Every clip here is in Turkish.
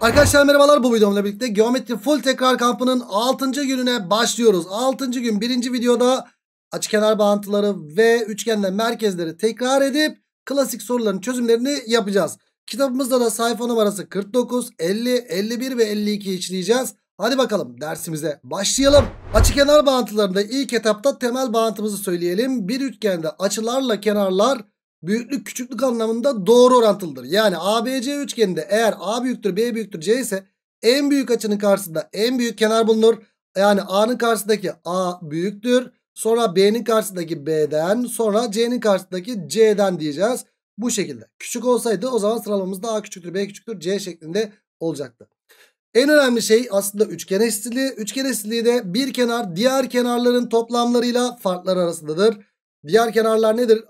Arkadaşlar merhabalar bu videomla birlikte geometri full tekrar kampının 6. gününe başlıyoruz. 6. gün 1. videoda açı kenar bağıntıları ve üçgenle merkezleri tekrar edip klasik soruların çözümlerini yapacağız. Kitabımızda da sayfa numarası 49, 50, 51 ve 52 işleyeceğiz. Hadi bakalım dersimize başlayalım. Açı kenar bağıntılarında ilk etapta temel bağıntımızı söyleyelim. Bir üçgende açılarla kenarlar büyüklük küçüklük anlamında doğru orantılıdır. Yani ABC üçgeninde eğer A büyüktür B büyüktür C ise en büyük açının karşısında en büyük kenar bulunur. Yani A'nın karşısındaki A büyüktür. Sonra B'nin karşısındaki B'den sonra C'nin karşısındaki C'den diyeceğiz. Bu şekilde. Küçük olsaydı o zaman sıralamamız da A küçüktür B küçüktür C şeklinde olacaktı. En önemli şey aslında üçgen eşitliği. Üçgen eşitliği de bir kenar diğer kenarların toplamlarıyla farklar arasındadır. Diğer kenarlar nedir?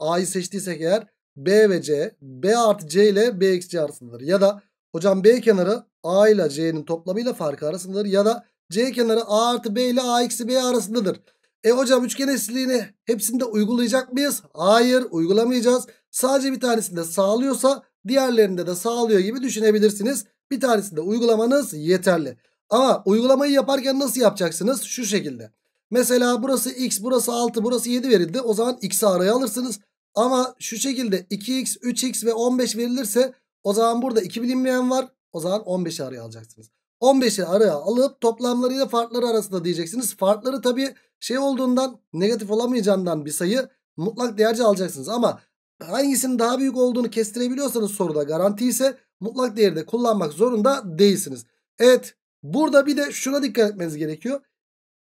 A'yı seçtiysek eğer B ve C. B artı C ile B eksi C arasındadır. Ya da hocam B kenarı A ile C'nin toplamıyla farkı arasındadır. Ya da C kenarı A artı B ile A eksi B arasındadır. E hocam üçgen eşitliğini hepsinde uygulayacak mıyız? Hayır uygulamayacağız. Sadece bir tanesinde sağlıyorsa diğerlerinde de sağlıyor gibi düşünebilirsiniz. Bir tanesinde uygulamanız yeterli. Ama uygulamayı yaparken nasıl yapacaksınız? Şu şekilde. Mesela burası x burası 6 burası 7 verildi. O zaman x'i araya alırsınız. Ama şu şekilde 2x 3x ve 15 verilirse o zaman burada 2 bilinmeyen var. O zaman 15'i araya alacaksınız. 15'i araya alıp toplamlarıyla farkları arasında diyeceksiniz. Farkları tabii şey olduğundan negatif olamayacağından bir sayı mutlak değerci alacaksınız. Ama hangisinin daha büyük olduğunu kestirebiliyorsanız soruda garanti ise mutlak değeri de kullanmak zorunda değilsiniz. Evet burada bir de şuna dikkat etmeniz gerekiyor.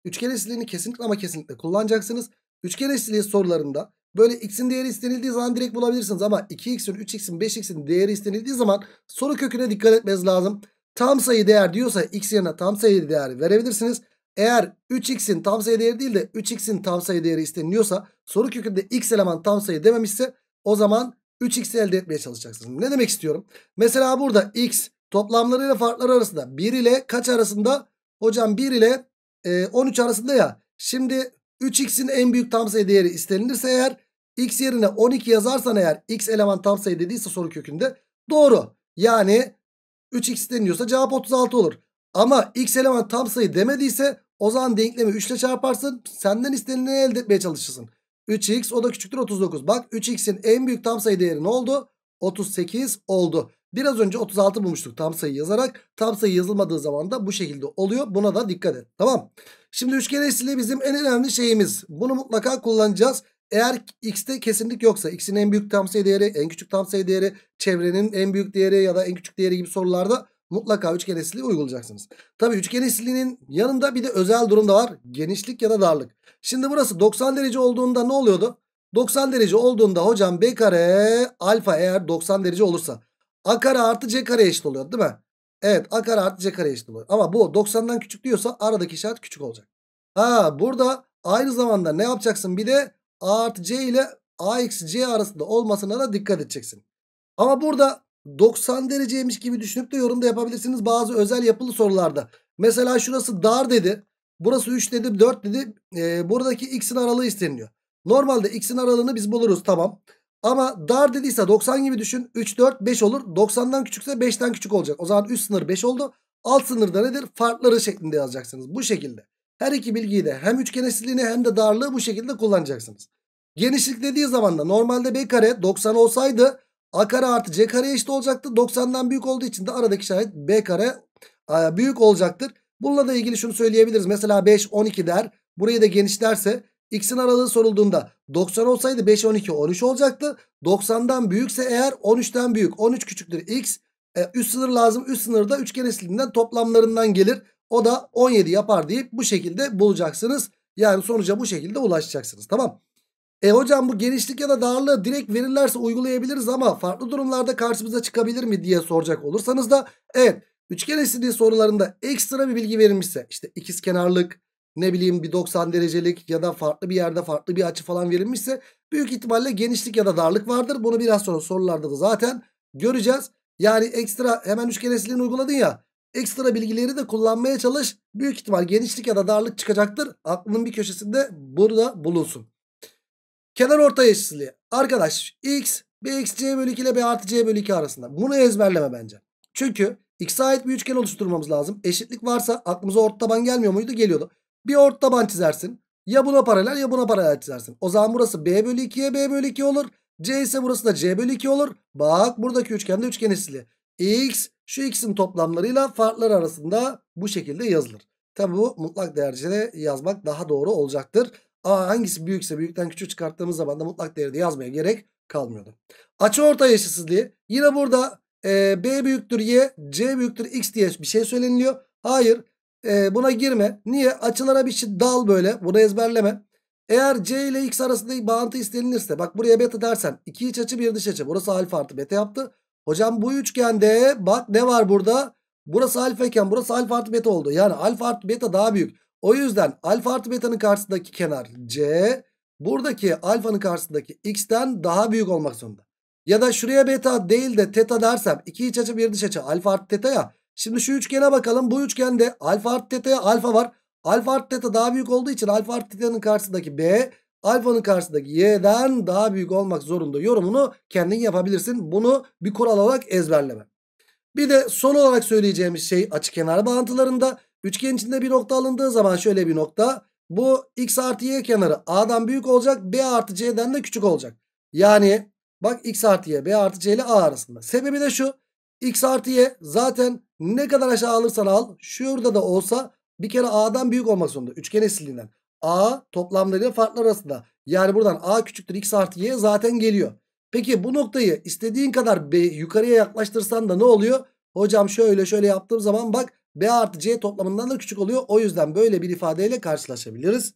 Üçgen eşitliğini kesinlikle ama kesinlikle kullanacaksınız. Üçgen eşitliği sorularında böyle x'in değeri istenildiği zaman direkt bulabilirsiniz. Ama 2x'in, 3x'in, 5x'in değeri istenildiği zaman soru köküne dikkat etmeniz lazım. Tam sayı değer diyorsa x yerine tam sayı değer verebilirsiniz. Eğer 3x'in tam sayı değeri değil de 3x'in tam sayı değeri isteniliyorsa soru kökünde x eleman tam sayı dememişse o zaman 3x'i elde etmeye çalışacaksınız. Ne demek istiyorum? Mesela burada x toplamları ile farkları arasında 1 ile kaç arasında? Hocam 1 ile e, ee, 13 arasında ya. Şimdi 3x'in en büyük tam sayı değeri istenilirse eğer x yerine 12 yazarsan eğer x eleman tam sayı dediyse soru kökünde doğru. Yani 3x deniyorsa cevap 36 olur. Ama x eleman tam sayı demediyse o zaman denklemi 3 ile çarparsın senden istenileni elde etmeye çalışırsın. 3x o da küçüktür 39. Bak 3x'in en büyük tam sayı değeri ne oldu? 38 oldu. Biraz önce 36 bulmuştuk tam sayı yazarak. Tam sayı yazılmadığı zaman da bu şekilde oluyor. Buna da dikkat et. Tamam. Şimdi üçgen eşsizliği bizim en önemli şeyimiz. Bunu mutlaka kullanacağız. Eğer x'te kesinlik yoksa x'in en büyük tam sayı değeri, en küçük tam sayı değeri, çevrenin en büyük değeri ya da en küçük değeri gibi sorularda mutlaka üçgen eşsizliği uygulayacaksınız. Tabi üçgen eşsizliğinin yanında bir de özel durumda var. Genişlik ya da darlık. Şimdi burası 90 derece olduğunda ne oluyordu? 90 derece olduğunda hocam b kare alfa eğer 90 derece olursa A kare artı C kare eşit oluyor değil mi? Evet A kare artı C kare eşit oluyor. Ama bu 90'dan küçük diyorsa aradaki işaret küçük olacak. Ha burada aynı zamanda ne yapacaksın? Bir de A artı C ile A eksi C arasında olmasına da dikkat edeceksin. Ama burada 90 dereceymiş gibi düşünüp de yorumda yapabilirsiniz bazı özel yapılı sorularda. Mesela şurası dar dedi. Burası 3 dedi 4 dedi. E, buradaki x'in aralığı isteniliyor. Normalde x'in aralığını biz buluruz tamam. Ama dar dediyse 90 gibi düşün. 3, 4, 5 olur. 90'dan küçükse 5'ten küçük olacak. O zaman üst sınır 5 oldu. Alt sınır da nedir? Farkları şeklinde yazacaksınız. Bu şekilde. Her iki bilgiyi de hem üçgen eşitliğini hem de darlığı bu şekilde kullanacaksınız. Genişlik dediği zaman da normalde B kare 90 olsaydı A kare artı C kare eşit olacaktı. 90'dan büyük olduğu için de aradaki işaret B kare büyük olacaktır. Bununla da ilgili şunu söyleyebiliriz. Mesela 5, 12 der. Burayı da genişlerse X'in aralığı sorulduğunda 90 olsaydı 5 12 13 olacaktı. 90'dan büyükse eğer 13'ten büyük 13 küçüktür x. E, üst sınır lazım. Üst sınır da üçgen esilinden toplamlarından gelir. O da 17 yapar deyip bu şekilde bulacaksınız. Yani sonuca bu şekilde ulaşacaksınız. Tamam. E hocam bu genişlik ya da darlığı direkt verirlerse uygulayabiliriz ama farklı durumlarda karşımıza çıkabilir mi diye soracak olursanız da evet üçgen eşitliği sorularında ekstra bir bilgi verilmişse işte ikiz kenarlık ne bileyim bir 90 derecelik ya da farklı bir yerde farklı bir açı falan verilmişse büyük ihtimalle genişlik ya da darlık vardır. Bunu biraz sonra sorularda da zaten göreceğiz. Yani ekstra hemen üçgen esliğini uyguladın ya ekstra bilgileri de kullanmaya çalış. Büyük ihtimal genişlik ya da darlık çıkacaktır. Aklının bir köşesinde burada bulunsun. Kenar orta eşitliği Arkadaş x bxc bölü 2 ile b artı c bölü 2 arasında. Bunu ezberleme bence. Çünkü x'e ait bir üçgen oluşturmamız lazım. Eşitlik varsa aklımıza orta taban gelmiyor muydu? Geliyordu. Bir ort taban çizersin. Ya buna paralel ya buna paralel çizersin. O zaman burası B bölü 2'ye B bölü 2 olur. C ise burası da C bölü 2 olur. Bak buradaki üçgende üçgen eşitliği. X şu ikisinin toplamlarıyla farklar arasında bu şekilde yazılır. Tabi bu mutlak değercide yazmak daha doğru olacaktır. A hangisi büyükse büyükten küçük çıkarttığımız zaman da mutlak değeri yazmaya gerek kalmıyordu. Açı ortay eşitsizliği. Yine burada e, B büyüktür Y, C büyüktür X diye bir şey söyleniliyor. Hayır e, buna girme. Niye? Açılara bir şey dal böyle. Bunu ezberleme. Eğer C ile X arasında bağıntı istenilirse bak buraya beta dersen iki iç açı bir dış açı. Burası alfa artı beta yaptı. Hocam bu üçgende bak ne var burada? Burası alfa iken burası alfa artı beta oldu. Yani alfa artı beta daha büyük. O yüzden alfa artı betanın karşısındaki kenar C buradaki alfanın karşısındaki x'ten daha büyük olmak zorunda. Ya da şuraya beta değil de teta dersem iki iç açı bir dış açı alfa artı teta ya. Şimdi şu üçgene bakalım. Bu üçgende alfa artı teta'ya alfa var. Alfa artı teta daha büyük olduğu için alfa artı teta'nın karşısındaki b alfanın karşısındaki y'den daha büyük olmak zorunda yorumunu kendin yapabilirsin. Bunu bir kural olarak ezberleme. Bir de son olarak söyleyeceğimiz şey açı kenar bağıntılarında üçgen içinde bir nokta alındığı zaman şöyle bir nokta. Bu x artı y kenarı a'dan büyük olacak b artı c'den de küçük olacak. Yani bak x artı y b artı c ile a arasında. Sebebi de şu X artı Y zaten ne kadar aşağı alırsan al. Şurada da olsa bir kere A'dan büyük olmak zorunda. Üçgen esirliğinden. A toplamlarıyla farklar arasında. Yani buradan A küçüktür X artı Y zaten geliyor. Peki bu noktayı istediğin kadar B, yukarıya yaklaştırsan da ne oluyor? Hocam şöyle şöyle yaptığım zaman bak B artı C toplamından da küçük oluyor. O yüzden böyle bir ifadeyle karşılaşabiliriz.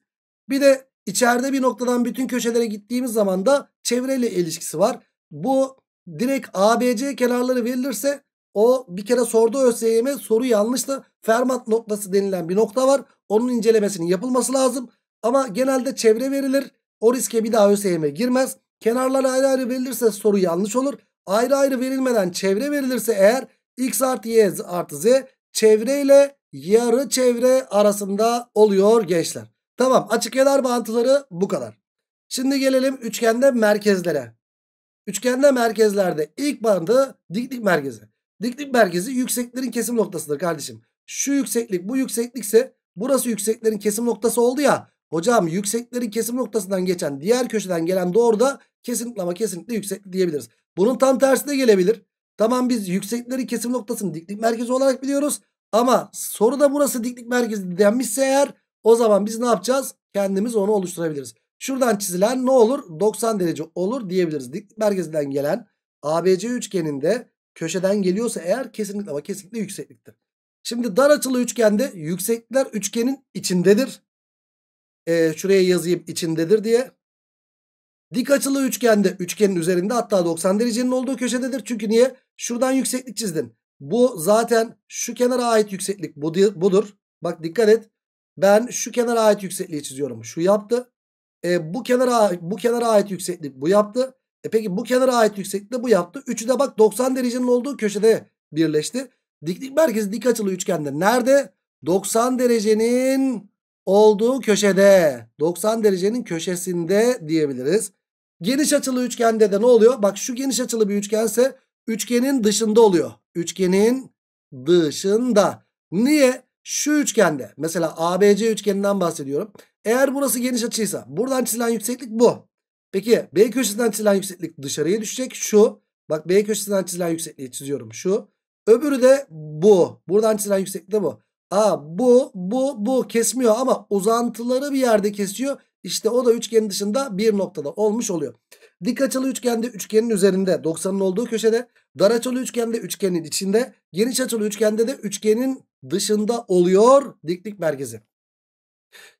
Bir de içeride bir noktadan bütün köşelere gittiğimiz zaman da çevreyle ilişkisi var. Bu direkt ABC kenarları verilirse o bir kere sordu ÖSYM soru yanlışla Fermat noktası denilen bir nokta var. Onun incelemesinin yapılması lazım. Ama genelde çevre verilir. O riske bir daha ÖSYM girmez. Kenarlar ayrı ayrı verilirse soru yanlış olur. Ayrı ayrı verilmeden çevre verilirse eğer x artı y artı z çevre ile yarı çevre arasında oluyor gençler. Tamam açık kenar bağıntıları bu kadar. Şimdi gelelim üçgende merkezlere. Üçgende merkezlerde ilk bandı diklik merkezi. Diklik merkezi yükseklerin kesim noktasıdır kardeşim. Şu yükseklik bu yükseklikse burası yükseklerin kesim noktası oldu ya. Hocam yükseklerin kesim noktasından geçen diğer köşeden gelen doğru da kesinlikle ama kesinlikle yüksek diyebiliriz. Bunun tam tersi de gelebilir. Tamam biz yükseklerin kesim noktasını diklik merkezi olarak biliyoruz. Ama soruda burası diklik merkezi denmişse eğer o zaman biz ne yapacağız? Kendimiz onu oluşturabiliriz. Şuradan çizilen ne olur? 90 derece olur diyebiliriz. Dik merkezinden gelen ABC üçgeninde köşeden geliyorsa eğer kesinlikle ama kesinlikle yüksekliktir. Şimdi dar açılı üçgende yükseklikler üçgenin içindedir. Ee, şuraya yazayım içindedir diye. Dik açılı üçgende üçgenin üzerinde hatta 90 derecenin olduğu köşededir. Çünkü niye? Şuradan yükseklik çizdin. Bu zaten şu kenara ait yükseklik budur. Bak dikkat et. Ben şu kenara ait yüksekliği çiziyorum. Şu yaptı. E, bu kenara bu kenara ait yükseklik bu yaptı. E peki bu kenara ait yükseklikte bu yaptı. Üçü de bak 90 derecenin olduğu köşede birleşti. Diklik merkezi dik açılı üçgende nerede? 90 derecenin olduğu köşede. 90 derecenin köşesinde diyebiliriz. Geniş açılı üçgende de ne oluyor? Bak şu geniş açılı bir üçgense üçgenin dışında oluyor. Üçgenin dışında. Niye? Şu üçgende mesela ABC üçgeninden bahsediyorum. Eğer burası geniş açıysa buradan çizilen yükseklik bu. Peki B köşesinden çizilen yükseklik dışarıya düşecek. Şu. Bak B köşesinden çizilen yüksekliği çiziyorum. Şu. Öbürü de bu. Buradan çizilen yükseklik de bu. Aa, bu, bu, bu kesmiyor ama uzantıları bir yerde kesiyor. İşte o da üçgenin dışında bir noktada olmuş oluyor. Dik açılı üçgende üçgenin üzerinde 90'ın olduğu köşede. Dar açılı üçgende üçgenin içinde. Geniş açılı üçgende de üçgenin dışında oluyor diklik merkezi.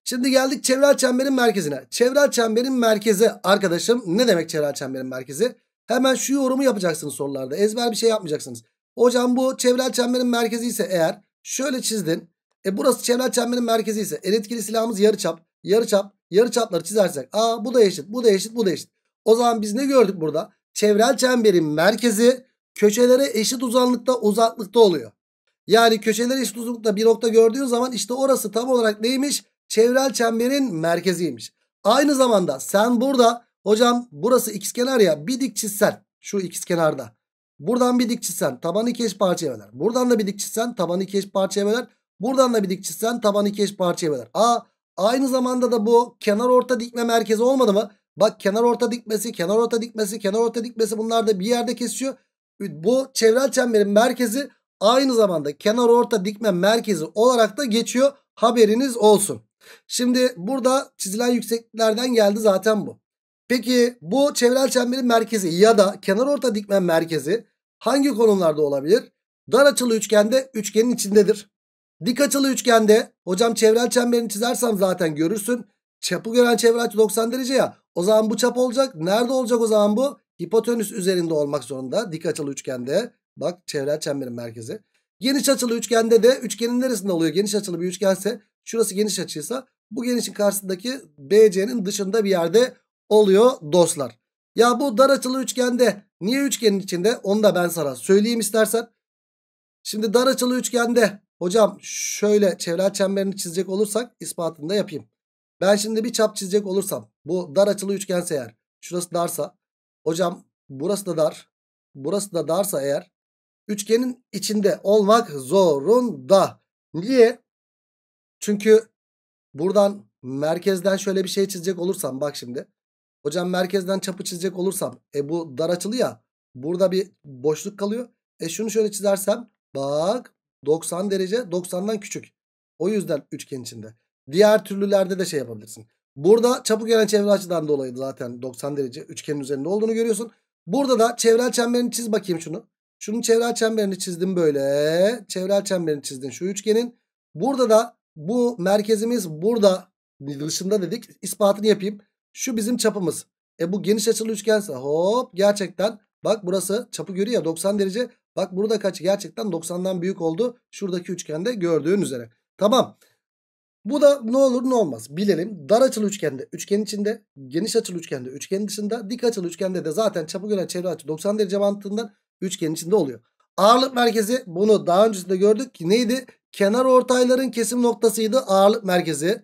Şimdi geldik çevrel çemberin merkezine. Çevrel çemberin merkezi arkadaşım ne demek çevrel çemberin merkezi? Hemen şu yorumu yapacaksınız sorularda. Ezber bir şey yapmayacaksınız. Hocam bu çevrel çemberin merkezi ise eğer şöyle çizdin. E burası çevrel çemberin merkezi ise en etkili silahımız yarıçap, yarıçap, yarıçapları çizersek. Aa bu da eşit, bu da eşit, bu da eşit. O zaman biz ne gördük burada? Çevrel çemberin merkezi köşelere eşit uzanlıkta uzaklıkta oluyor. Yani köşeler eşit uzunlukta bir nokta gördüğün zaman işte orası tam olarak neymiş? çevrel çemberin merkeziymiş. Aynı zamanda sen burada hocam burası ikizkenar ya bir dik çizsen şu ikizkenarda. Buradan bir dik çizsen tabanı iki eş parçaya böler. Buradan da bir dik çizsen tabanı iki eş parçaya böler. Buradan da bir dik çizsen tabanı iki eş parçaya böler. A aynı zamanda da bu kenar orta dikme merkezi olmadı mı? Bak kenar orta dikmesi, kenar orta dikmesi, kenar orta dikmesi bunlar da bir yerde kesiyor. Bu çevrel çemberin merkezi aynı zamanda kenar orta dikme merkezi olarak da geçiyor. Haberiniz olsun. Şimdi burada çizilen yüksekliklerden geldi zaten bu. Peki bu çevrel çemberin merkezi ya da kenar orta dikmen merkezi hangi konumlarda olabilir? Dar açılı üçgende üçgenin içindedir. Dik açılı üçgende hocam çevrel çemberini çizersem zaten görürsün. Çapı gören çevrel açı 90 derece ya. O zaman bu çap olacak. Nerede olacak o zaman bu? Hipotenüs üzerinde olmak zorunda. Dik açılı üçgende. Bak çevrel çemberin merkezi. Geniş açılı üçgende de üçgenin neresinde oluyor? Geniş açılı bir üçgense Şurası geniş açıysa bu genişin karşısındaki BC'nin dışında bir yerde oluyor dostlar. Ya bu dar açılı üçgende niye üçgenin içinde onu da ben sana söyleyeyim istersen. Şimdi dar açılı üçgende hocam şöyle çevre çemberini çizecek olursak ispatını da yapayım. Ben şimdi bir çap çizecek olursam bu dar açılı üçgense eğer şurası darsa hocam burası da dar burası da darsa eğer üçgenin içinde olmak zorunda. Niye? Çünkü buradan merkezden şöyle bir şey çizecek olursam bak şimdi. Hocam merkezden çapı çizecek olursam e bu dar açılı ya burada bir boşluk kalıyor. E şunu şöyle çizersem bak 90 derece 90'dan küçük. O yüzden üçgen içinde. Diğer türlülerde de şey yapabilirsin. Burada çapı gelen çevre açıdan dolayı zaten 90 derece üçgenin üzerinde olduğunu görüyorsun. Burada da çevrel çemberini çiz bakayım şunu. Şunun çevrel çemberini çizdim böyle. Çevrel çemberini çizdin şu üçgenin. Burada da bu merkezimiz burada dışında dedik. İspatını yapayım. Şu bizim çapımız. E bu geniş açılı üçgense hop gerçekten bak burası çapı görüyor ya 90 derece. Bak burada kaç gerçekten 90'dan büyük oldu. Şuradaki üçgende gördüğün üzere. Tamam. Bu da ne olur ne olmaz bilelim. Dar açılı üçgende üçgenin içinde, geniş açılı üçgende üçgenin dışında, dik açılı üçgende de zaten çapı gören çevre açı 90 derece mantığından üçgenin içinde oluyor. Ağırlık merkezi bunu daha öncesinde gördük ki neydi? kenar ortayların kesim noktasıydı ağırlık merkezi.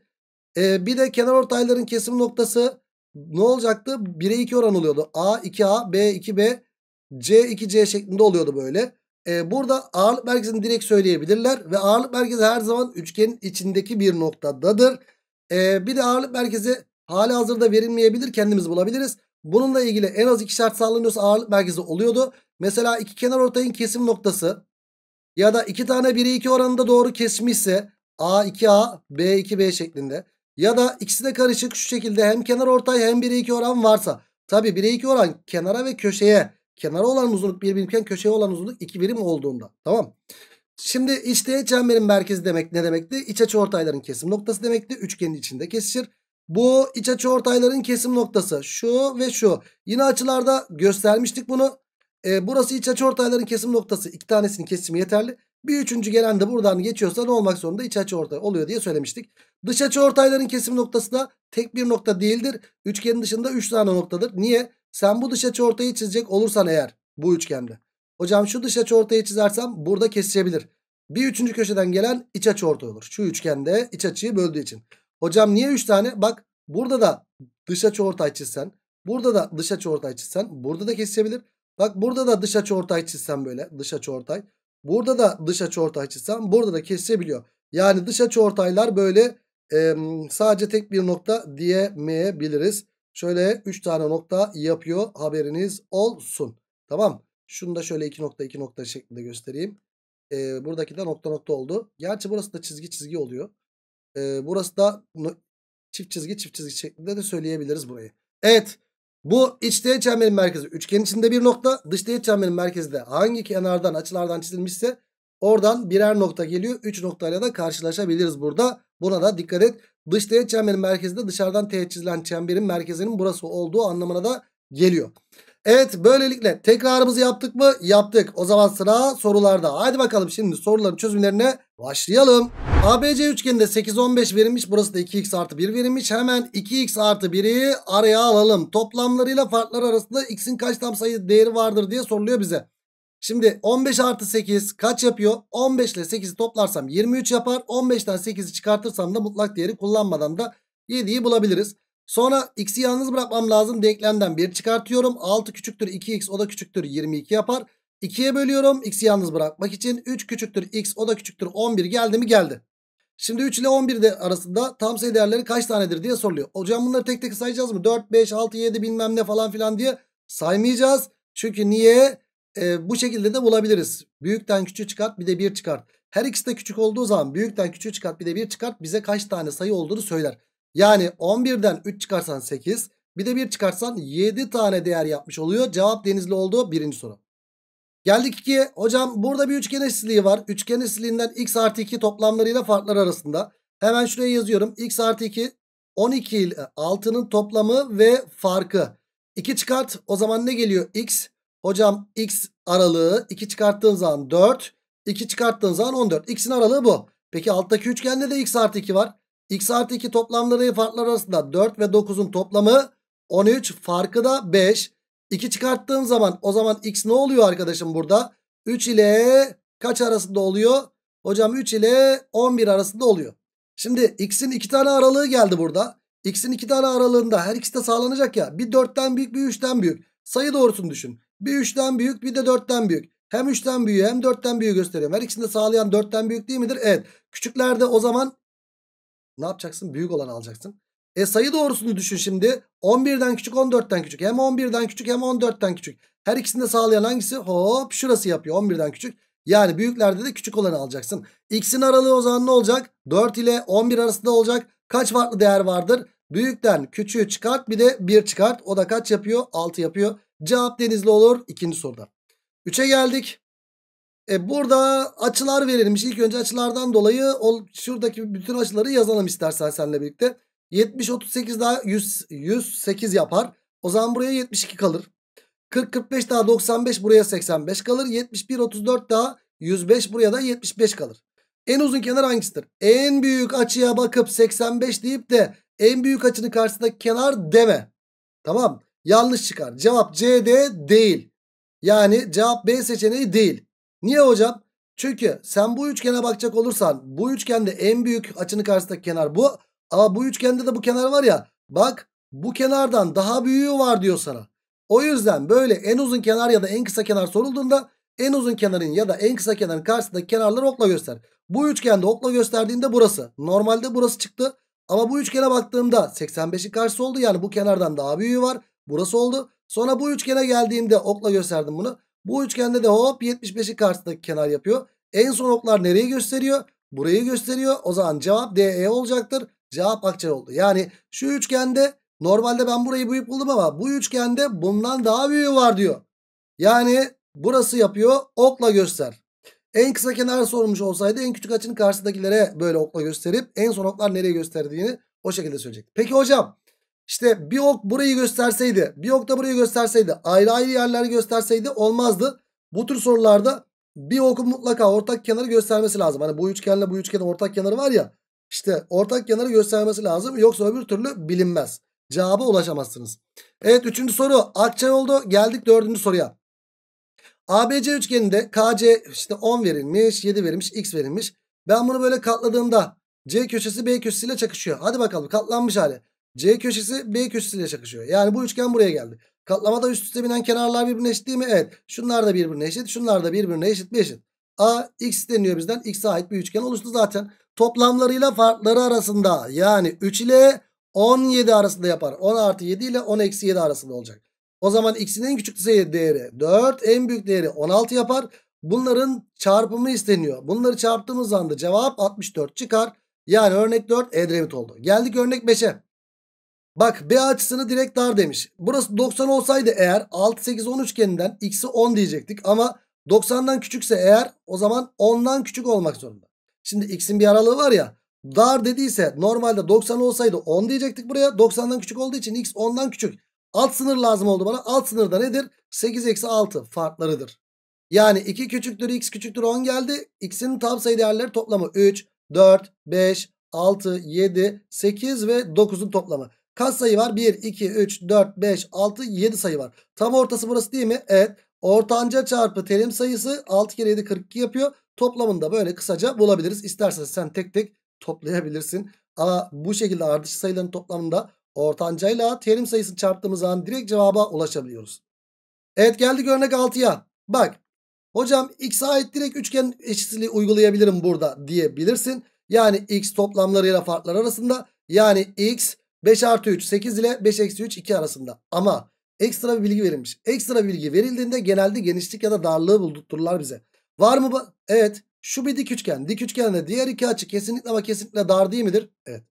Ee, bir de kenar ortayların kesim noktası ne olacaktı? 1'e 2 oran oluyordu. A 2A, B 2B, C 2C şeklinde oluyordu böyle. Ee, burada ağırlık merkezini direkt söyleyebilirler. Ve ağırlık merkezi her zaman üçgenin içindeki bir noktadadır. Ee, bir de ağırlık merkezi hali hazırda verilmeyebilir. Kendimiz bulabiliriz. Bununla ilgili en az iki şart sağlanıyorsa ağırlık merkezi oluyordu. Mesela iki kenar ortayın kesim noktası ya da iki tane 1'i 2 oranında doğru kesmişse A2A B2B şeklinde ya da ikisi de karışık şu şekilde hem kenar ortay hem 1'e 2 oran varsa tabi 1'e 2 oran kenara ve köşeye kenara olan uzunluk 1 birimken köşeye olan uzunluk 2 birim olduğunda tamam Şimdi işte çemberin merkezi demek ne demekti? İç açı ortayların kesim noktası demekti. Üçgenin içinde kesişir. Bu iç açı ortayların kesim noktası şu ve şu. Yine açılarda göstermiştik bunu. E, burası iç açı ortayların kesim noktası. İki tanesinin kesimi yeterli. Bir üçüncü gelen de buradan geçiyorsa ne olmak zorunda? İç açı ortay oluyor diye söylemiştik. Dış açı ortayların kesim noktası da tek bir nokta değildir. Üçgenin dışında üç tane noktadır. Niye? Sen bu dış açı ortayı çizecek olursan eğer bu üçgende. Hocam şu dış açı ortayı çizersem burada kesişebilir. Bir üçüncü köşeden gelen iç açı ortay olur. Şu üçgende iç açıyı böldüğü için. Hocam niye üç tane? Bak burada da dış açı ortay çizsen. Burada da dış açı ortay çizsen. Burada da kesişebilir. Bak burada da dış açı ortay çizsem böyle. Dış açı ortay. Burada da dış açı ortay çizsem burada da kesişebiliyor. Yani dış açı ortaylar böyle e, sadece tek bir nokta diyemeyebiliriz. Şöyle 3 tane nokta yapıyor haberiniz olsun. Tamam. Şunu da şöyle 2 nokta 2 nokta şeklinde göstereyim. E, buradaki de nokta nokta oldu. Gerçi burası da çizgi çizgi oluyor. E, burası da çift çizgi çift çizgi şeklinde de söyleyebiliriz burayı. Evet. Bu iç teğet çemberin merkezi üçgen içinde bir nokta. Dış teğet çemberin merkezi de hangi kenardan açılardan çizilmişse oradan birer nokta geliyor. Üç noktayla da karşılaşabiliriz burada. Buna da dikkat et. Dış teğet çemberin de dışarıdan teğet çizilen çemberin merkezinin burası olduğu anlamına da geliyor. Evet böylelikle tekrarımızı yaptık mı? Yaptık. O zaman sıra sorularda. Haydi bakalım şimdi soruların çözümlerine başlayalım. ABC üçgeninde 8, 15 verilmiş. Burası da 2x artı 1 verilmiş. Hemen 2x artı 1'i araya alalım. Toplamlarıyla farkları arasında x'in kaç tam sayı değeri vardır diye soruluyor bize. Şimdi 15 artı 8 kaç yapıyor? 15 ile 8'i toplarsam 23 yapar. 15'ten 8'i çıkartırsam da mutlak değeri kullanmadan da 7'yi bulabiliriz. Sonra x'i yalnız bırakmam lazım. Denklemden 1 çıkartıyorum. 6 küçüktür 2x o da küçüktür 22 yapar. 2'ye bölüyorum x'i yalnız bırakmak için. 3 küçüktür x o da küçüktür 11 geldi mi geldi. Şimdi 3 ile 11 de arasında tam sayı değerleri kaç tanedir diye soruluyor. Hocam bunları tek tek sayacağız mı? 4, 5, 6, 7 bilmem ne falan filan diye saymayacağız. Çünkü niye? Ee, bu şekilde de bulabiliriz. Büyükten küçüğü çıkart bir de 1 çıkart. Her ikisi de küçük olduğu zaman büyükten küçüğü çıkart bir de 1 çıkart bize kaç tane sayı olduğunu söyler. Yani 11'den 3 çıkarsan 8. Bir de 1 çıkarsan 7 tane değer yapmış oluyor. Cevap denizli oldu birinci soru. Geldik 2'ye. Hocam burada bir üçgen eşitliği var. Üçgen eşitliğinden x artı 2 toplamlarıyla farklar arasında. Hemen şuraya yazıyorum. x artı 2 12 ile 6'nın toplamı ve farkı. 2 çıkart o zaman ne geliyor x? Hocam x aralığı 2 çıkarttığın zaman 4. 2 çıkarttığın zaman 14. x'in aralığı bu. Peki alttaki üçgende de x artı 2 var. X artı 2 toplamları farklar arasında 4 ve 9'un toplamı 13. Farkı da 5. 2 çıkarttığım zaman o zaman X ne oluyor arkadaşım burada? 3 ile kaç arasında oluyor? Hocam 3 ile 11 arasında oluyor. Şimdi X'in 2 tane aralığı geldi burada. X'in 2 tane aralığında her ikisi de sağlanacak ya. Bir 4'ten büyük bir 3'ten büyük. Sayı doğrusunu düşün. Bir 3'ten büyük bir de 4'ten büyük. Hem 3'ten büyüğü hem 4'ten büyüğü gösteriyorum. Her ikisini de sağlayan 4'ten büyük değil midir? Evet. Küçüklerde o zaman ne yapacaksın? Büyük olanı alacaksın. E sayı doğrusunu düşün şimdi. 11'den küçük 14'ten küçük. Hem 11'den küçük hem 14'ten küçük. Her ikisini de sağlayan hangisi? Hop şurası yapıyor 11'den küçük. Yani büyüklerde de küçük olanı alacaksın. X'in aralığı o zaman ne olacak? 4 ile 11 arasında olacak. Kaç farklı değer vardır? Büyükten küçüğü çıkart bir de 1 çıkart. O da kaç yapıyor? 6 yapıyor. Cevap denizli olur ikinci soruda. 3'e geldik. E burada açılar verilmiş. İlk önce açılardan dolayı şuradaki bütün açıları yazalım istersen seninle birlikte. 70 38 daha 100, 108 yapar. O zaman buraya 72 kalır. 40 45 daha 95 buraya 85 kalır. 71 34 daha 105 buraya da 75 kalır. En uzun kenar hangisidir? En büyük açıya bakıp 85 deyip de en büyük açının karşısındaki kenar deme. Tamam. Yanlış çıkar. Cevap CD değil. Yani cevap B seçeneği değil. Niye hocam? Çünkü sen bu üçgene bakacak olursan bu üçgende en büyük açının karşısındaki kenar bu. Ama bu üçgende de bu kenar var ya bak bu kenardan daha büyüğü var diyor sana. O yüzden böyle en uzun kenar ya da en kısa kenar sorulduğunda en uzun kenarın ya da en kısa kenarın karşısındaki kenarları okla göster. Bu üçgende okla gösterdiğinde burası. Normalde burası çıktı. Ama bu üçgene baktığımda 85'in karşısı oldu. Yani bu kenardan daha büyüğü var. Burası oldu. Sonra bu üçgene geldiğimde okla gösterdim bunu. Bu üçgende de hop 75'i karşısındaki kenar yapıyor. En son oklar nereyi gösteriyor? Burayı gösteriyor. O zaman cevap DE olacaktır. Cevap Akçay oldu. Yani şu üçgende normalde ben burayı büyük buldum ama bu üçgende bundan daha büyüğü var diyor. Yani burası yapıyor okla göster. En kısa kenar sormuş olsaydı en küçük açının karşısındakilere böyle okla gösterip en son oklar nereye gösterdiğini o şekilde söyleyecek. Peki hocam işte bir ok burayı gösterseydi, bir ok da burayı gösterseydi, ayrı ayrı yerleri gösterseydi olmazdı. Bu tür sorularda bir okun mutlaka ortak kenarı göstermesi lazım. Hani bu üçgenle bu üçgenin ortak kenarı var ya. İşte ortak kenarı göstermesi lazım. Yoksa öbür türlü bilinmez. Cevaba ulaşamazsınız. Evet üçüncü soru akçay oldu. Geldik dördüncü soruya. ABC üçgeninde KC işte 10 verilmiş, 7 verilmiş, X verilmiş. Ben bunu böyle katladığımda C köşesi B köşesiyle çakışıyor. Hadi bakalım katlanmış hali. C köşesi B köşesiyle çakışıyor. Yani bu üçgen buraya geldi. Katlamada üst üste binen kenarlar birbirine eşit değil mi? Evet. Şunlar da birbirine eşit. Şunlar da birbirine eşit mi eşit? A x deniyor bizden. X'e ait bir üçgen oluştu zaten. Toplamlarıyla farkları arasında yani 3 ile 17 arasında yapar. 10 artı 7 ile 10 eksi 7 arasında olacak. O zaman x'in en küçük değeri 4 en büyük değeri 16 yapar. Bunların çarpımı isteniyor. Bunları çarptığımız anda cevap 64 çıkar. Yani örnek 4 Edremit oldu. Geldik örnek 5'e. Bak B açısını direkt dar demiş. Burası 90 olsaydı eğer 6 8 10 üçgeninden x'i 10 diyecektik ama 90'dan küçükse eğer o zaman 10'dan küçük olmak zorunda. Şimdi x'in bir aralığı var ya. Dar dediyse normalde 90 olsaydı 10 diyecektik buraya. 90'dan küçük olduğu için x 10'dan küçük. Alt sınır lazım oldu bana. Alt sınır da nedir? 8 eksi 6 farklarıdır. Yani 2 küçüktür x küçüktür 10 geldi. X'in tam sayı değerleri toplamı 3, 4, 5, 6, 7, 8 ve 9'un toplamı. Kaç sayı var? 1, 2, 3, 4, 5, 6, 7 sayı var. Tam ortası burası değil mi? Evet. Ortanca çarpı terim sayısı 6 kere 7 42 yapıyor. Toplamında böyle kısaca bulabiliriz. İstersen sen tek tek toplayabilirsin. Ama bu şekilde ardış sayıların toplamında ortancayla terim sayısını çarptığımız zaman direkt cevaba ulaşabiliyoruz. Evet geldik örnek 6'ya. Bak hocam x'e ait direkt üçgen eşitsizliği uygulayabilirim burada diyebilirsin. Yani x toplamlarıyla farklar arasında yani x 5 artı 3 8 ile 5 eksi 3 2 arasında. Ama ekstra bir bilgi verilmiş. Ekstra bir bilgi verildiğinde genelde genişlik ya da darlığı buldururlar bize. Var mı? Evet. Şu bir dik üçgen. Dik üçgende diğer iki açı kesinlikle ama kesinlikle dar değil midir? Evet.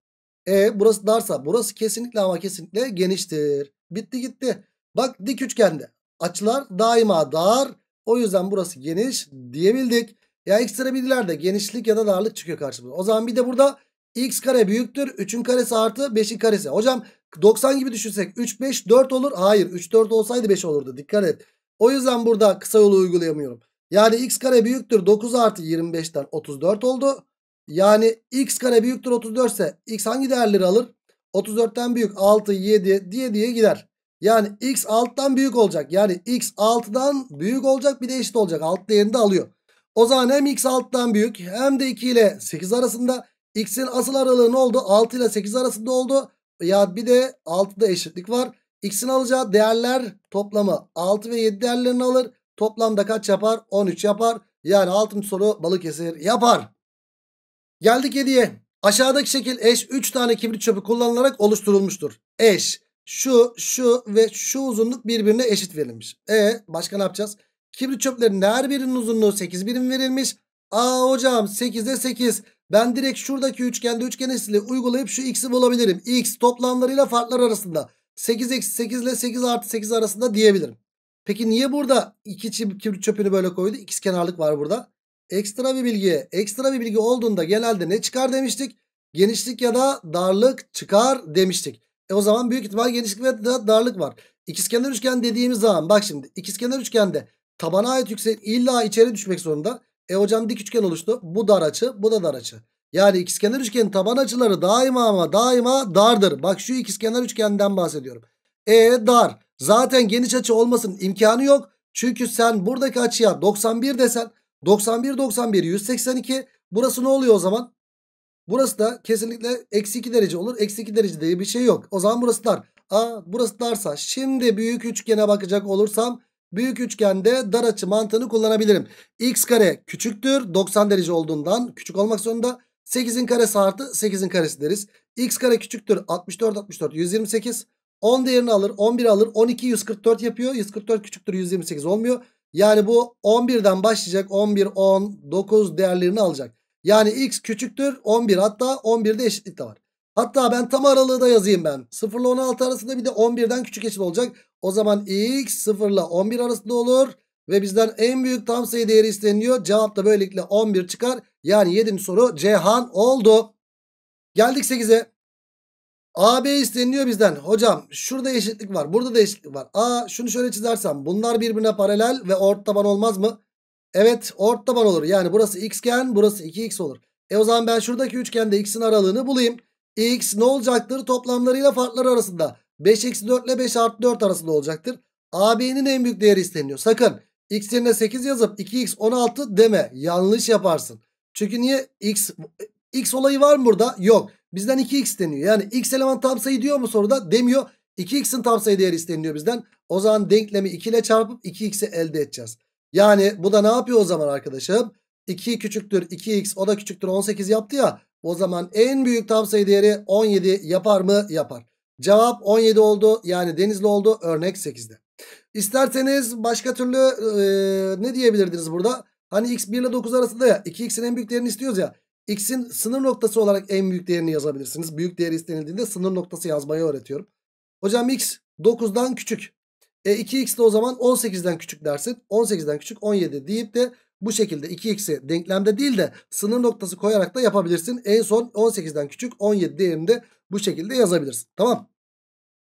E burası darsa burası kesinlikle ama kesinlikle geniştir. Bitti gitti. Bak dik üçgende açılar daima dar. O yüzden burası geniş diyebildik. Ya ekstra bilgilerde genişlik ya da darlık çıkıyor karşımıza. O zaman bir de burada x kare büyüktür. 3'ün karesi artı 5'in karesi. Hocam 90 gibi düşünsek 3 5 4 olur. Hayır 3 4 olsaydı 5 olurdu. Dikkat et. O yüzden burada kısa yolu uygulayamıyorum. Yani x kare büyüktür 9 artı 25'ten 34 oldu. Yani x kare büyüktür 34 ise x hangi değerleri alır? 34'ten büyük 6 7 diye diye gider. Yani x 6'dan büyük olacak. Yani x 6'dan büyük olacak bir de eşit olacak. 6 değerini de alıyor. O zaman hem x 6'dan büyük hem de 2 ile 8 arasında X'in asıl aralığı ne oldu? 6 ile 8 arasında oldu. Ya bir de 6'da eşitlik var. X'in alacağı değerler toplamı 6 ve 7 değerlerini alır. Toplamda kaç yapar? 13 yapar. Yani 6. soru Balıkesir yapar. Geldik 7'ye. Aşağıdaki şekil eş 3 tane kibrit çöpü kullanılarak oluşturulmuştur. Eş şu, şu ve şu uzunluk birbirine eşit verilmiş. E başka ne yapacağız? Kibrit çöplerinin her birinin uzunluğu 8 birim verilmiş. Aa hocam 8'de 8. Ben direkt şuradaki üçgende üçgen eşitliği uygulayıp şu x'i bulabilirim. x toplamlarıyla farklar arasında 8 eksi 8 ile 8 artı 8 arasında diyebilirim. Peki niye burada iki kibrit çöpünü böyle koydu? İkiz kenarlık var burada. Ekstra bir bilgi. Ekstra bir bilgi olduğunda genelde ne çıkar demiştik? Genişlik ya da darlık çıkar demiştik. E o zaman büyük ihtimal genişlik ve darlık var. İkizkenar üçgen dediğimiz zaman bak şimdi ikizkenar üçgende tabana ait yüksek illa içeri düşmek zorunda. E hocam dik üçgen oluştu. Bu dar açı, bu da dar açı. Yani ikizkenar üçgenin taban açıları daima ama daima dardır. Bak şu ikizkenar üçgenden bahsediyorum. E dar. Zaten geniş açı olmasının imkanı yok. Çünkü sen buradaki açıya 91 desen 91 91 182 burası ne oluyor o zaman? Burası da kesinlikle eksi 2 derece olur. Eksi 2 derece diye bir şey yok. O zaman burası dar. Aa, burası darsa şimdi büyük üçgene bakacak olursam büyük üçgende dar açı mantığını kullanabilirim. X kare küçüktür 90 derece olduğundan küçük olmak zorunda. 8'in karesi artı 8'in karesi deriz. X kare küçüktür 64 64 128. 10 değerini alır 11 alır 12 144 yapıyor. 144 küçüktür 128 olmuyor. Yani bu 11'den başlayacak 11 10 9 değerlerini alacak. Yani x küçüktür 11 hatta 11'de eşitlik de var. Hatta ben tam aralığı da yazayım ben. 0 ile 16 arasında bir de 11'den küçük eşit olacak. O zaman x 0 ile 11 arasında olur. Ve bizden en büyük tam sayı değeri isteniyor. Cevap da böylelikle 11 çıkar. Yani 7. soru Cihan oldu. Geldik 8'e. AB isteniyor bizden. Hocam şurada eşitlik var. Burada da eşitlik var. A şunu şöyle çizersem. Bunlar birbirine paralel ve ort taban olmaz mı? Evet ort taban olur. Yani burası xgen burası 2x olur. E o zaman ben şuradaki üçgende x'in aralığını bulayım x ne olacaktır? Toplamlarıyla farkları arasında 5 eksi 4 ile 5 artı 4 arasında olacaktır. AB'nin en büyük değeri isteniyor. Sakın x yerine 8 yazıp 2x 16 deme. Yanlış yaparsın. Çünkü niye? x x olayı var mı burada? Yok. Bizden 2x deniyor. Yani x eleman tam sayı diyor mu soruda? Demiyor. 2x'in tam sayı değeri isteniyor bizden. O zaman denklemi 2 ile çarpıp 2x'i elde edeceğiz. Yani bu da ne yapıyor o zaman arkadaşım? 2 küçüktür 2x o da küçüktür 18 yaptı ya. O zaman en büyük tavsiye değeri 17 yapar mı? Yapar. Cevap 17 oldu. Yani Denizli oldu. Örnek 8'de. İsterseniz başka türlü e, ne diyebilirdiniz burada? Hani x 1 ile 9 arasında ya 2x'in en büyük değerini istiyoruz ya. X'in sınır noktası olarak en büyük değerini yazabilirsiniz. Büyük değeri istenildiğinde sınır noktası yazmayı öğretiyorum. Hocam x 9'dan küçük. E 2x de o zaman 18'den küçük dersin. 18'den küçük 17 deyip de bu şekilde 2x'i denklemde değil de sınır noktası koyarak da yapabilirsin. En son 18'den küçük 17 değerinde bu şekilde yazabilirsin. Tamam.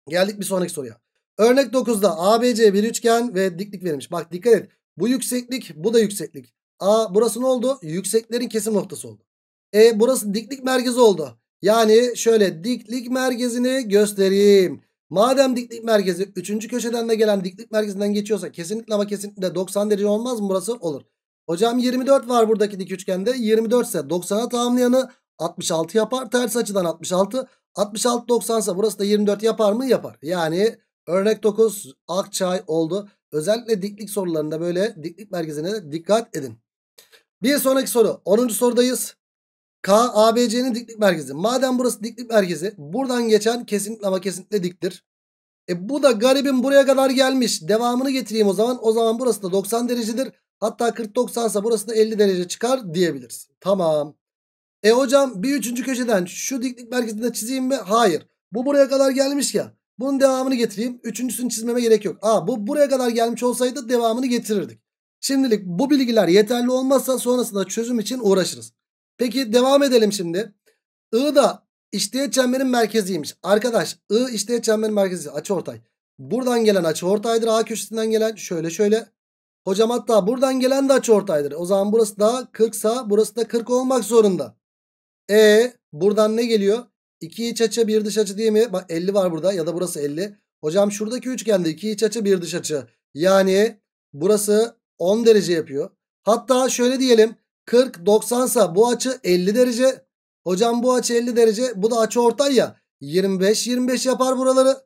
Geldik bir sonraki soruya. Örnek 9'da ABC bir üçgen ve diklik verilmiş. Bak dikkat et. Bu yükseklik bu da yükseklik. A burası ne oldu? Yükseklerin kesim noktası oldu. E burası diklik merkezi oldu. Yani şöyle diklik merkezini göstereyim. Madem diklik merkezi 3. köşeden de gelen diklik merkezinden geçiyorsa kesinlikle ama kesinlikle 90 derece olmaz mı burası? Olur. Hocam 24 var buradaki dik üçgende. 24 ise 90'a tamamlayanı 66 yapar. Ters açıdan 66. 66 90 ise burası da 24 yapar mı? Yapar. Yani örnek 9 Akçay oldu. Özellikle diklik sorularında böyle diklik merkezine dikkat edin. Bir sonraki soru. 10. sorudayız. K, ABC'nin diklik merkezi. Madem burası diklik merkezi. Buradan geçen kesinlikle ama kesinlikle diktir. E bu da garibim buraya kadar gelmiş. Devamını getireyim o zaman. O zaman burası da 90 derecedir. Hatta 40 90 ise burası da 50 derece çıkar diyebiliriz. Tamam. E hocam bir üçüncü köşeden şu diklik merkezinde çizeyim mi? Hayır. Bu buraya kadar gelmiş ya. Bunun devamını getireyim. Üçüncüsünü çizmeme gerek yok. Aa bu buraya kadar gelmiş olsaydı devamını getirirdik. Şimdilik bu bilgiler yeterli olmazsa sonrasında çözüm için uğraşırız. Peki devam edelim şimdi. I da işteğet çemberin merkeziymiş. Arkadaş I işteğet çemberin merkezi açıortay. Buradan gelen açıortaydır A köşesinden gelen şöyle şöyle. Hocam hatta buradan gelen de açı ortaydır. O zaman burası da 40 sa burası da 40 olmak zorunda. E buradan ne geliyor? 2 iç açı 1 dış açı diye mi? Bak 50 var burada ya da burası 50. Hocam şuradaki üçgende 2 iç açı 1 dış açı. Yani burası 10 derece yapıyor. Hatta şöyle diyelim 40 90 sa bu açı 50 derece. Hocam bu açı 50 derece bu da açı ortay ya. 25 25 yapar buraları.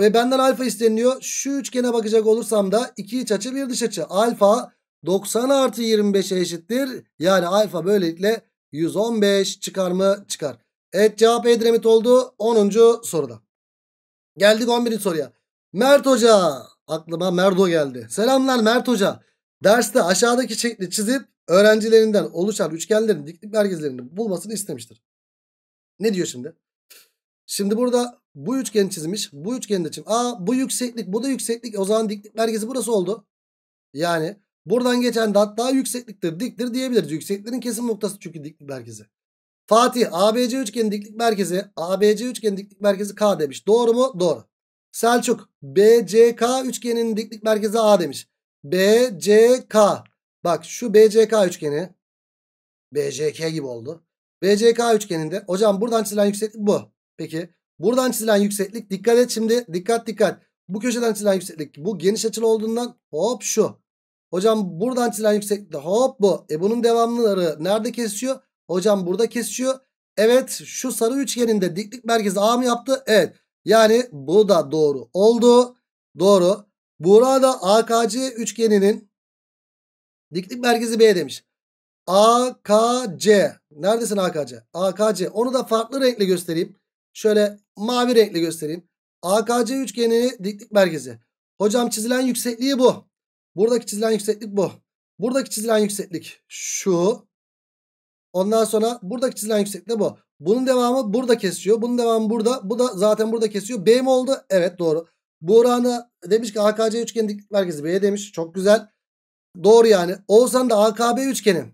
Ve benden alfa isteniliyor. Şu üçgene bakacak olursam da iki iç açı bir dış açı. Alfa 90 artı 25'e eşittir. Yani alfa böylelikle 115 çıkar mı? Çıkar. Evet cevap Edremit oldu 10. soruda. Geldik 11. soruya. Mert Hoca. Aklıma Merdo geldi. Selamlar Mert Hoca. Derste aşağıdaki şekli çizip öğrencilerinden oluşan üçgenlerin diklik merkezlerini bulmasını istemiştir. Ne diyor şimdi? Şimdi burada bu üçgen çizmiş. Bu üçgen de çizmiş. Aa bu yükseklik bu da yükseklik. E, o zaman diklik merkezi burası oldu. Yani buradan geçen de daha yüksekliktir diktir diyebiliriz. Yükseklerin kesim noktası çünkü diklik merkezi. Fatih ABC üçgen diklik merkezi ABC üçgen diklik merkezi K demiş. Doğru mu? Doğru. Selçuk BCK üçgenin diklik merkezi A demiş. BCK bak şu BCK üçgeni BCK gibi oldu. BCK üçgeninde hocam buradan çizilen yükseklik bu. Peki Buradan çizilen yükseklik dikkat et şimdi dikkat dikkat. Bu köşeden çizilen yükseklik bu geniş açılı olduğundan hop şu. Hocam buradan çizilen yükseklik hop bu. E bunun devamlıları nerede kesiyor? Hocam burada kesiyor. Evet şu sarı üçgeninde diklik merkezi A mı yaptı? Evet. Yani bu da doğru oldu. Doğru. Burada AKC üçgeninin diklik merkezi B demiş. AKC. Neredesin AKC? AKC. Onu da farklı renkle göstereyim. Şöyle mavi renkli göstereyim. AKC üçgenini diklik merkezi. Hocam çizilen yüksekliği bu. Buradaki çizilen yükseklik bu. Buradaki çizilen yükseklik şu. Ondan sonra buradaki çizilen yükseklik de bu. Bunun devamı burada kesiyor. Bunun devamı burada. Bu da zaten burada kesiyor. B mi oldu? Evet doğru. Bu oranı demiş ki AKC üçgeni diklik merkezi B demiş. Çok güzel. Doğru yani. Oğuzhan da AKB üçgeni.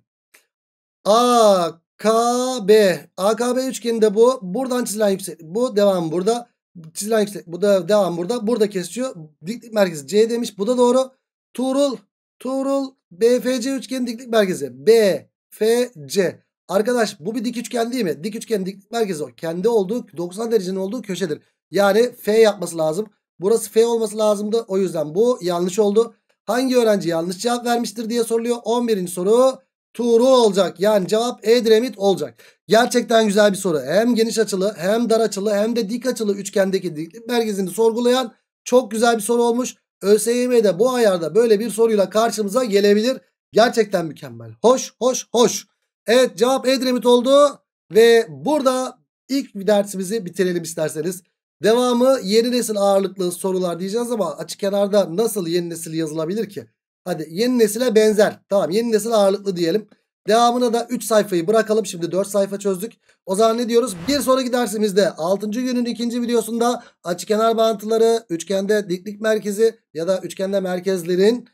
A KB. AKB üçgeni de bu. Buradan çizilen yükseklik. Bu devam burada. Çizilen yükseklik. Bu da devam burada. Burada kesiyor. Diklik merkezi C demiş. Bu da doğru. Tuğrul. Tuğrul. BFC üçgeni diklik merkezi. BFC. Arkadaş bu bir dik üçgen değil mi? Dik üçgen diklik merkezi o. Kendi olduğu 90 derecenin olduğu köşedir. Yani F yapması lazım. Burası F olması lazımdı. O yüzden bu yanlış oldu. Hangi öğrenci yanlış cevap vermiştir diye soruluyor. 11. soru. Tuğru olacak. Yani cevap Edremit olacak. Gerçekten güzel bir soru. Hem geniş açılı hem dar açılı hem de dik açılı üçgendeki diklik merkezini sorgulayan çok güzel bir soru olmuş. ÖSYM'de bu ayarda böyle bir soruyla karşımıza gelebilir. Gerçekten mükemmel. Hoş hoş hoş. Evet cevap Edremit oldu. Ve burada ilk bir dersimizi bitirelim isterseniz. Devamı yeni nesil ağırlıklı sorular diyeceğiz ama açık kenarda nasıl yeni nesil yazılabilir ki? Hadi yeni nesile benzer. Tamam yeni nesil ağırlıklı diyelim. Devamına da 3 sayfayı bırakalım. Şimdi 4 sayfa çözdük. O zaman ne diyoruz? Bir sonraki dersimizde 6. günün 2. videosunda kenar bağıntıları, üçgende diklik merkezi ya da üçgende merkezlerin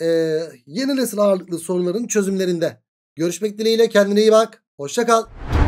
e, yeni nesil ağırlıklı soruların çözümlerinde. Görüşmek dileğiyle kendine iyi bak. hoşçakal. kal.